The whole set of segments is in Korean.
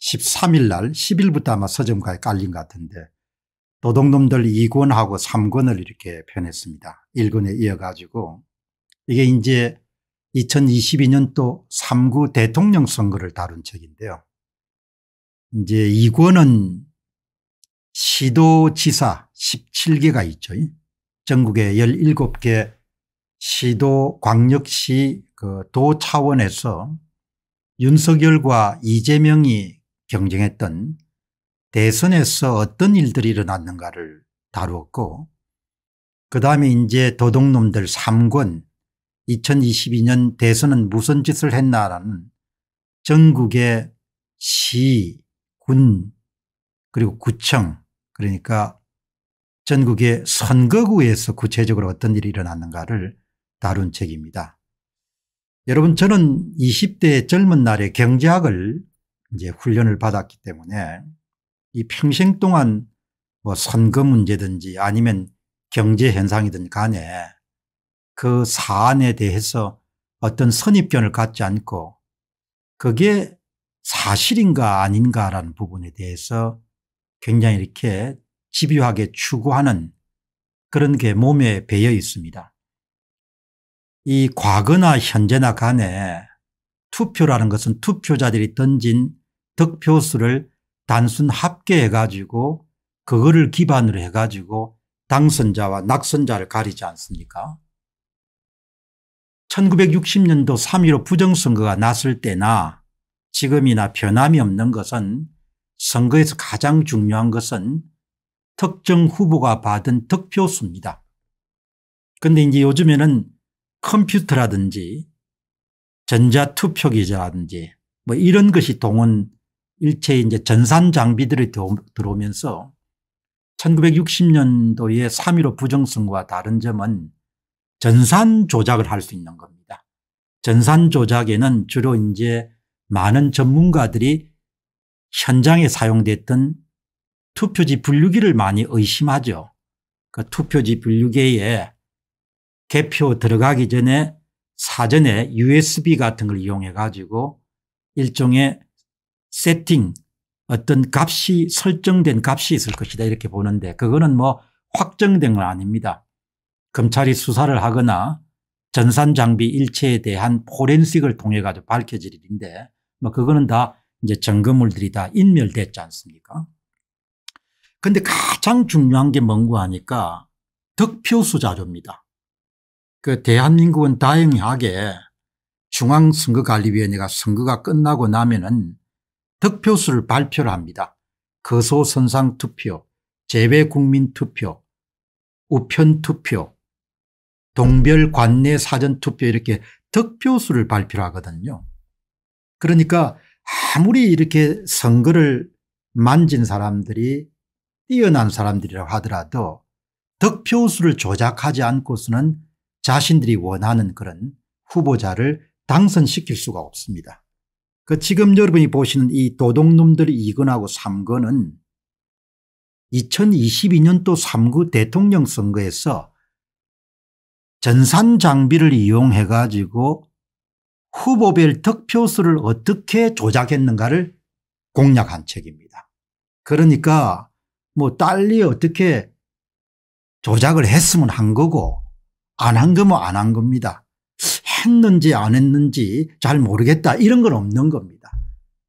13일 날 10일부터 아마 서점가에 깔린 것 같은데 도둑놈들 2권하고 3권을 이렇게 편했습니다. 1권에 이어가지고 이게 이제 2022년도 3구 대통령 선거를 다룬 책인데요. 이제 2권은 시도지사 17개가 있죠. 전국에 17개 시도 광역시 그 도 차원에서 윤석열과 이재명이 경쟁했던 대선에서 어떤 일들이 일어났는가를 다루었고 그 다음에 이제 도둑놈들 3권 2022년 대선은 무슨 짓을 했나라는 전국의 시, 군 그리고 구청 그러니까 전국의 선거구에서 구체적으로 어떤 일이 일어났는가를 다룬 책입니다. 여러분 저는 20대 젊은 날에 경제학을 이제 훈련을 받았기 때문에 이 평생 동안 뭐 선거 문제든지 아니면 경제 현상이든 간에 그 사안에 대해서 어떤 선입견을 갖지 않고 그게 사실인가 아닌가라는 부분에 대해서 굉장히 이렇게 집요하게 추구하는 그런 게 몸에 배어 있습니다. 이 과거나 현재나 간에 투표라는 것은 투표자들이 던진 득표수를 단순 합계해 가지고 그거를 기반으로 해 가지고 당선자와 낙선자를 가리지 않습니까 1960년도 3.15 부정선거가 났을 때나 지금이나 변함이 없는 것은 선거에서 가장 중요한 것은 특정 후보가 받은 득표수입니다. 근데 이제 요즘에는 컴퓨터라든지 전자투표기자라든지 뭐 이런 것이 동원 일체의 이제 전산 장비들이 들어오면서 1960년도에 3.15부정선과 다른 점은 전산 조작을 할 수 있는 겁니다. 전산 조작에는 주로 이제 많은 전문가들이 현장에 사용됐던 투표지 분류기를 많이 의심하죠. 그 투표지 분류기에 개표 들어가기 전에 사전에 USB 같은 걸 이용해 가지고 일종의 세팅 어떤 값이 설정된 값이 있을 것이다 이렇게 보는데 그거는 뭐 확정된 건 아닙니다. 검찰이 수사를 하거나 전산 장비 일체에 대한 포렌식을 통해 가지고 밝혀질 일인데 뭐 그거는 다 이제 증거물들이 다 인멸됐지 않습니까? 근데 가장 중요한 게 뭔고 하니까 득표수 자료입니다. 그 대한민국은 다행하게 중앙선거관리위원회가 선거가 끝나고 나면은 득표수를 발표를 합니다. 거소선상 투표, 재외국민 투표, 우편 투표, 동별 관내 사전 투표 이렇게 득표수를 발표를 하거든요. 그러니까 아무리 이렇게 선거를 만진 사람들이 뛰어난 사람들이라고 하더라도 득표수를 조작하지 않고서는 자신들이 원하는 그런 후보자를 당선시킬 수가 없습니다. 그 지금 여러분이 보시는 이 도둑놈들 2건하고 3건은 2022년도 3구 대통령 선거에서 전산 장비를 이용해 가지고 후보별 득표수를 어떻게 조작했는가를 공략한 책입니다. 그러니까 뭐 딸리 어떻게 조작을 했으면 한 거고 안 한 거면 뭐 안한 겁니다. 했는지 안 했는지 잘 모르겠다 이런 건 없는 겁니다.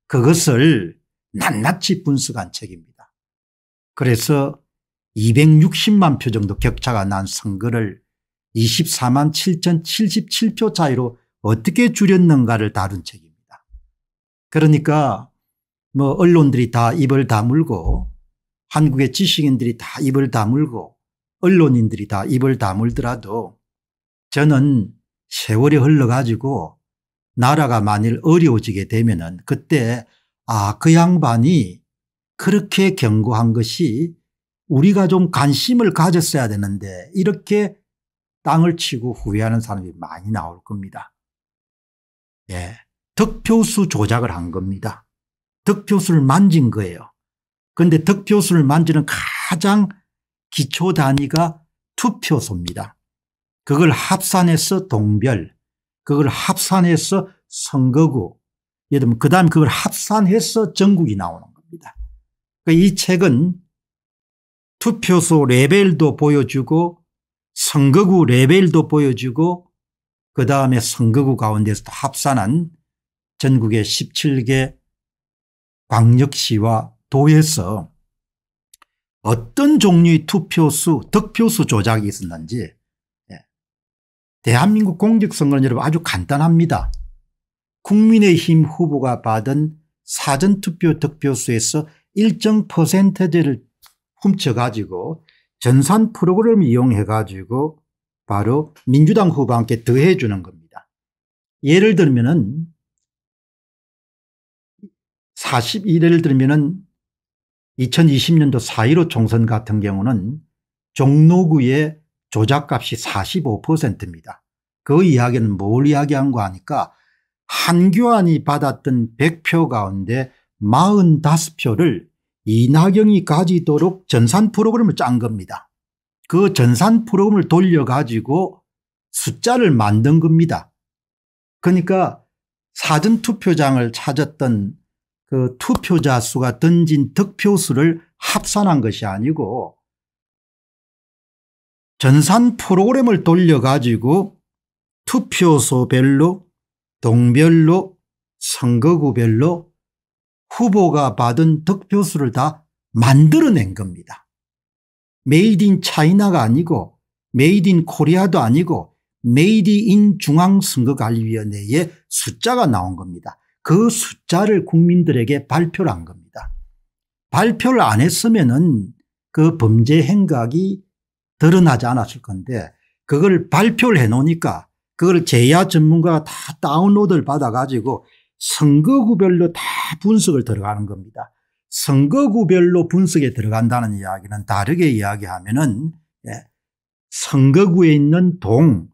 그것을 낱낱이 분석한 책입니다. 그래서 260만 표 정도 격차가 난 선거를 24만 7천7 7표 차이로 어떻게 줄였는가를 다룬 책입니다. 그러니까 뭐 언론들이 다 입을 다물고 한국의 지식인들이 다 입을 다물고 언론인들이 다 입을 다물더라도 저는 세월이 흘러가지고 나라가 만일 어려워지게 되면은 그때 아, 그 양반이 그렇게 경고한 것이 우리가 좀 관심을 가졌어야 되는데 이렇게 땅을 치고 후회하는 사람이 많이 나올 겁니다. 예. 득표수 조작을 한 겁니다. 득표수를 만진 거예요. 그런데 득표수를 만지는 가장 기초 단위가 투표소입니다. 그걸 합산해서 동별, 그걸 합산해서 선거구, 예를 들면 그 다음 그걸 합산해서 전국이 나오는 겁니다. 그러니까 이 책은 투표소 레벨도 보여주고 선거구 레벨도 보여주고 그 다음에 선거구 가운데서도 합산한 전국의 17개 광역시와 도에서 어떤 종류의 투표수 득표수 조작이 있었는지 대한민국 공직선거는 여러분 아주 간단합니다. 국민의힘 후보가 받은 사전투표 득표수에서 일정 퍼센트제를 훔쳐가지고 전산 프로그램 을 이용해가지고 바로 민주당 후보와 함께 더해주는 겁니다. 예를 들면 은 41를 들면은 2020년도 4.15 총선 같은 경우는 종로구에 조작값이 45%입니다. 그 이야기는 뭘 이야기한거 하니까 한교안이 받았던 100표 가운데 45표를 이낙영이 가지도록 전산 프로그램을 짠 겁니다. 그 전산 프로그램을 돌려가지고 숫자를 만든 겁니다. 그러니까 사전투표장을 찾았던 그 투표자 수가 던진 득표수를 합산한 것이 아니고 전산 프로그램을 돌려가지고 투표소별로 동별로 선거구별로 후보가 받은 득표수를 다 만들어낸 겁니다. 메이드 인 차이나가 아니고 메이드 인 코리아도 아니고 메이드 인 중앙선거관리위원회의 숫자가 나온 겁니다. 그 숫자를 국민들에게 발표를 한 겁니다. 발표를 안 했으면 은그 범죄 행각이 드러나지 않았을 건데 그걸 발표를 해 놓으니까 그걸 제야 전문가가 다 다운로드를 받아 가지고 선거구별로 다 분석을 들어가는 겁니다. 선거구별로 분석에 들어간다는 이야기는 다르게 이야기하면은 예, 선거구에 있는 동,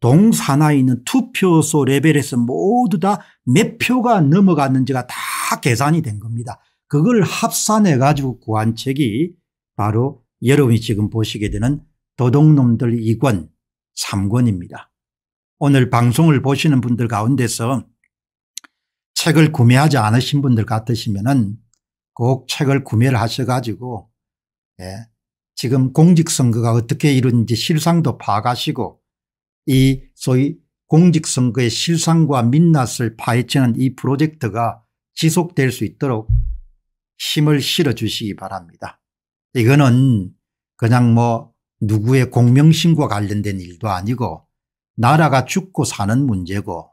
동산하에 있는 투표소 레벨에서 모두 다 몇 표가 넘어갔는지가 다 계산이 된 겁니다. 그걸 합산해 가지고 구한 책이 바로 여러분이 지금 보시게 되는 도둑놈들 2권 3권입니다. 오늘 방송을 보시는 분들 가운데서 책을 구매하지 않으신 분들 같으시면 꼭 책을 구매를 하셔가지고 예, 지금 공직선거가 어떻게 이루는지 실상도 파악하시고 이 소위 공직선거의 실상과 민낯을 파헤치는 이 프로젝트가 지속될 수 있도록 힘을 실어 주시기 바랍니다. 이거는 그냥 뭐 누구의 공명심과 관련된 일도 아니고 나라가 죽고 사는 문제고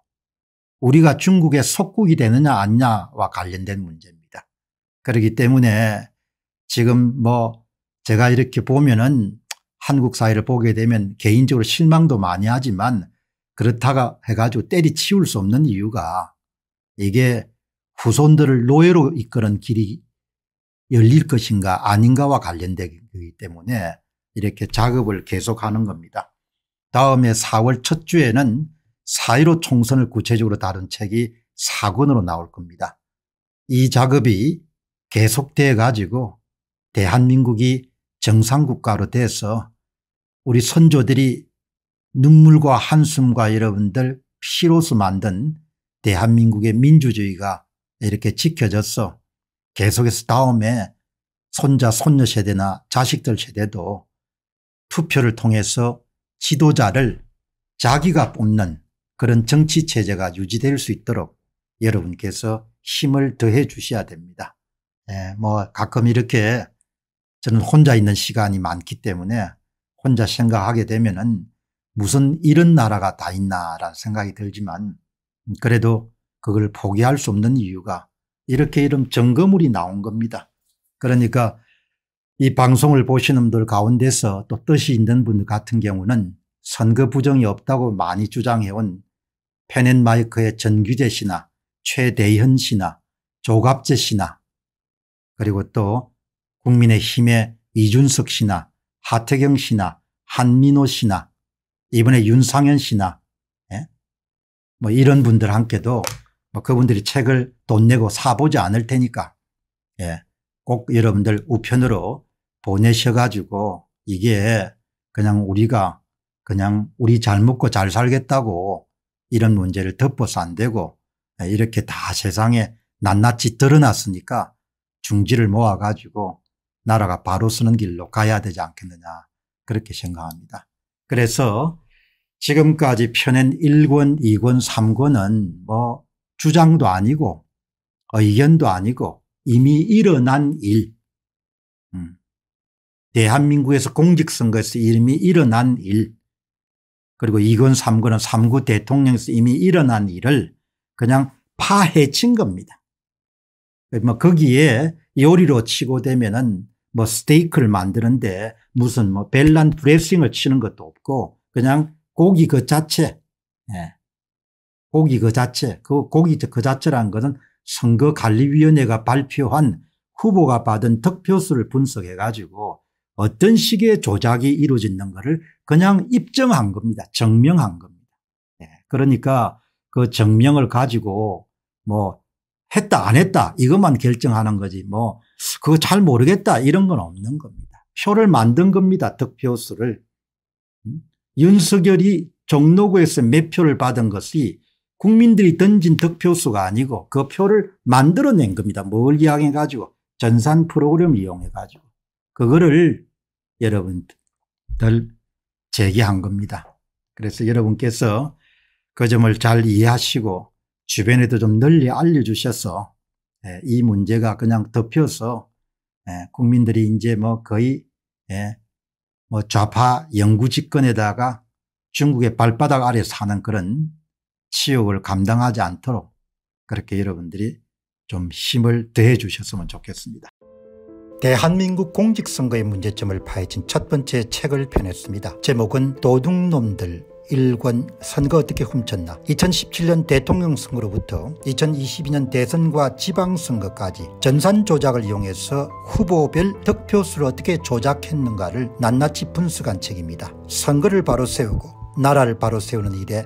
우리가 중국의 속국이 되느냐 아니냐와 관련된 문제입니다. 그렇기 때문에 지금 뭐 제가 이렇게 보면은 한국 사회를 보게 되면 개인적으로 실망도 많이 하지만 그렇다가 해가지고 때리치울 수 없는 이유가 이게 후손들을 노예로 이끄는 길이 열릴 것인가 아닌가와 관련되기 때문에 이렇게 작업을 계속하는 겁니다. 다음에 4월 첫 주에는 4.15 총선을 구체적으로 다룬 책이 4권으로 나올 겁니다. 이 작업이 계속돼 가지고 대한민국이 정상국가로 돼서 우리 선조들이 눈물과 한숨과 여러분들 피로서 만든 대한민국의 민주주의가 이렇게 지켜졌어 계속해서 다음에 손자 손녀 세대나 자식들 세대도 투표를 통해서 지도자를 자기가 뽑는 그런 정치체제가 유지될 수 있도록 여러분께서 힘을 더해 주셔야 됩니다. 예, 뭐 가끔 이렇게 저는 혼자 있는 시간이 많기 때문에 혼자 생각하게 되면은 무슨 이런 나라가 다 있나라는 생각이 들지만 그래도 그걸 포기할 수 없는 이유가 이렇게 이름 정거물이 나온 겁니다. 그러니까 이 방송을 보시는 분들 가운데서 또 뜻이 있는 분 같은 경우는 선거 부정이 없다고 많이 주장해온 페넨마이크의 전규재 씨나 최대현 씨나 조갑재 씨나 그리고 또 국민의힘의 이준석 씨나 하태경 씨나 한민호 씨나 이번에 윤상현 씨나 예? 뭐 이런 분들 함께도 뭐 그분들이 책을 돈 내고 사보지 않을 테니까 예. 꼭 여러분들 우편으로 보내셔가지고 이게 그냥 우리가 그냥 우리 잘 먹고 잘 살겠다고 이런 문제를 덮어서 안 되고 예, 이렇게 다 세상에 낱낱이 드러났으니까 중지를 모아가지고 나라가 바로 쓰는 길로 가야 되지 않겠느냐 그렇게 생각합니다. 그래서 지금까지 펴낸 1권, 2권, 3권은 뭐 주장도 아니고 의견도 아니고 이미 일어난 일. 음. 대한민국에서 공직선거에서 이미 일어난 일. 그리고 2권 3권은 3구 대통령에서 이미 일어난 일을 그냥 파헤친 겁니다. 뭐 거기에 요리로 치고 되면은 뭐 스테이크를 만드는데 무슨 뭐 벨란 브레싱을 치는 것도 없고 그냥 고기 그 자체 예. 고기 그 자체 그 고기 그 자체라는 것은 선거관리위원회가 발표한 후보가 받은 득표수를 분석해 가지고 어떤 식의 조작이 이루어지는 것을 그냥 입증한 겁니다. 증명한 겁니다. 네. 그러니까 그 증명을 가지고 뭐 했다 안 했다 이것만 결정하는 거지 뭐 그거 잘 모르겠다 이런 건 없는 겁니다. 표를 만든 겁니다. 득표수를. 음? 윤석열이 종로구에서 몇 표를 받은 것이 국민들이 던진 득표수가 아니고 그 표를 만들어낸 겁니다. 뭘 이용해가지고 전산 프로그램 이용해가지고 그거를 여러분들 제기한 겁니다. 그래서 여러분께서 그 점을 잘 이해하시고 주변에도 좀 널리 알려주셔서 예, 이 문제가 그냥 덮여서 예, 국민들이 이제 뭐 거의 예, 뭐 좌파 영구 집권에다가 중국의 발바닥 아래 사는 그런 치욕을 감당하지 않도록 그렇게 여러분들이 좀 힘을 더해 주셨으면 좋겠습니다. 대한민국 공직선거의 문제점을 파헤친 첫 번째 책을 펴냈습니다. 제목은 도둑놈들 일권 선거 어떻게 훔쳤나 2017년 대통령 선거로부터 2022년 대선과 지방선거까지 전산 조작을 이용해서 후보별 득표수를 어떻게 조작했는가를 낱낱이 분수간 책입니다. 선거를 바로 세우고 나라를 바로 세우는 일에